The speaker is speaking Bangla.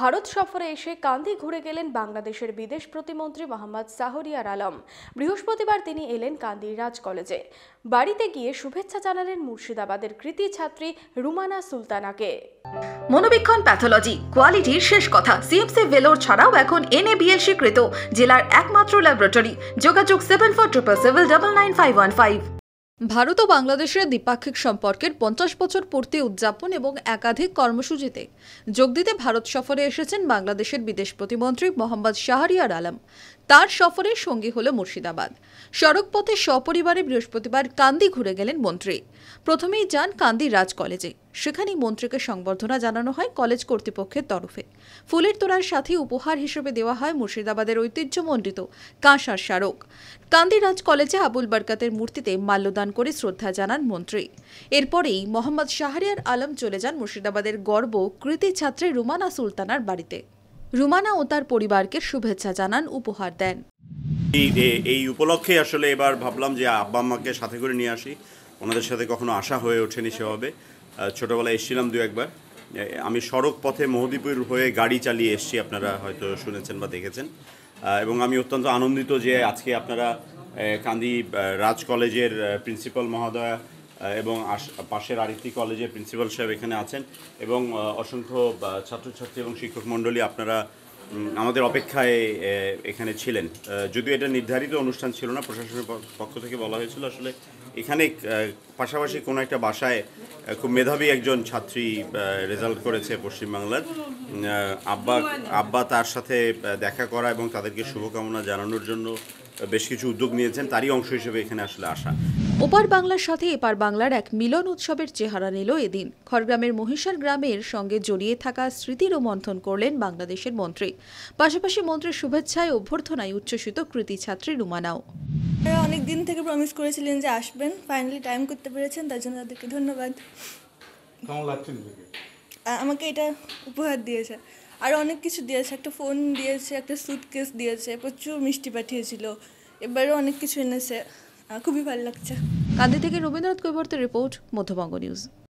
ভারত সফরে এসে কান্দি ঘুরে গেলেন বাংলাদেশের বিদেশ প্রতিমন্ত্রী মোহাম্মদ সাহরিয়ার আলম বৃহস্পতিবার তিনি এলেন কান্দি রাজ কলেজে বাড়িতে গিয়ে শুভেচ্ছা জানালেন মুর্শিদাবাদের কৃতি ছাত্রী রুমানা সুলতানাকে মনোবীক্ষণ প্যাথোলজি কোয়ালিটির শেষ কথা সিএমসি ভেলোর ছাড়াও এখন এনএবিএল স্বীকৃত জেলার একমাত্র ল্যাবরেটরি যোগাযোগ seven four triple seven double nine five one five Bharat ও বাংলাদেশের দ্বিপাক্ষিক সম্পর্কের পঞ্চাশ বছর পূর্তি উদযাপন এবং একাধিক কর্মসূচিতে যোগ দিতে ভারত সফরে এসেছেন বাংলাদেশের বিদেশ প্রতিমন্ত্রী মোহাম্মদ শাহরিয়ার আলম তার সফরের সঙ্গী হল মুর্শিদাবাদ সড়কপথে সপরিবারে বৃহস্পতিবার কান্দি ঘুরে গেলেন মন্ত্রী প্রথমেই যান কান্দি রাজ কলেজে সেখানেই মন্ত্রীকে সংবর্ধনা জানানো হয় কলেজ কর্তৃপক্ষের তরফে ফুলের তোড়ার সাথে উপহার হিসেবে দেওয়া হয় মুর্শিদাবাদের ঐতিহ্যমণ্ডিত কাঁসার স্মারক কান্দিরাজ কলেজে আবুল বারকাতের মূর্তিতে মাল্যদান করে শ্রদ্ধা জানান মন্ত্রী এরপরেই মোহাম্মদ শাহরিয়ার আলম চলে যান মুর্শিদাবাদের গর্ব কৃতি ছাত্রী রুমানা সুলতানার বাড়িতে রুমানা ও তার পরিবারকে শুভেচ্ছা জানান উপহার দেন এই উপলক্ষে আসলে এবার ভাবলাম যে আব্বা আম্মাকে সাথে করে নিয়ে আসি ওনাদের সাথে কখনো আশা হয়ে ওঠেনি সেভাবে ছোটবেলায় এসেছিলাম দু একবার আমি সড়ক পথে মহদীপুর হয়ে গাড়ি চালিয়ে এসছি আপনারা হয়তো শুনেছেন বা দেখেছেন এবং আমি অত্যন্ত আনন্দিত যে আজকে আপনারা কান্দি রাজ কলেজের প্রিন্সিপাল মহোদয়া এবং পাশের আরিতি কলেজের প্রিন্সিপাল সাহেব এখানে আছেন এবং অসংখ্য ছাত্রছাত্রী এবং শিক্ষক মণ্ডলী আপনারা আমাদের অপেক্ষায় এখানে ছিলেন যদিও এটা নির্ধারিত অনুষ্ঠান ছিল না প্রশাসনের পক্ষ থেকে বলা হয়েছিল আসলে এখানে পাশাপাশি কোনো একটা বাসায় খুব মেধাবী একজন ছাত্রী রেজাল্ট করেছে পশ্চিমবাংলার আব্বা আব্বা তার সাথে দেখা করা এবং তাদেরকে শুভকামনা জানানোর জন্য বেশ কিছু উদ্যোগ নিয়েছেন তারই অংশ হিসেবে এখানে আসলে আসা ওপার বাংলার সাথে এপার বাংলার এক মিলন উৎসবের চেহারা নিল এদিন খড়গ্রামের মহিষার গ্রামের সঙ্গে জড়িয়ে থাকা স্মৃতিরও মন্থন করলেন বাংলাদেশের মন্ত্রী পাশাপাশি মন্ত্রীর শুভেচ্ছায় অভ্যর্থনায় উচ্ছ্বসিত কৃতি ছাত্রী রুমানাও তারা অনেক দিন থেকে প্রমিস করেছিলেন যে আসবেন ফাইনালি টাইম করতে পেরেছেন তার জন্য তাদেরকে ধন্যবাদ কেমন লাগছে আমাকে এটা উপহার দিয়েছে আর অনেক কিছু দিয়েছে একটা ফোন দিয়েছে একটা সুটকেস দিয়েছে প্রচুর মিষ্টি পাঠিয়েছিল এবারও অনেক কিছু এনেছে খুবই ভালো লাগছে কান্দি থেকে রবীন্দ্রনাথ কৈবর্তের রিপোর্ট মধ্যবঙ্গ নিউজ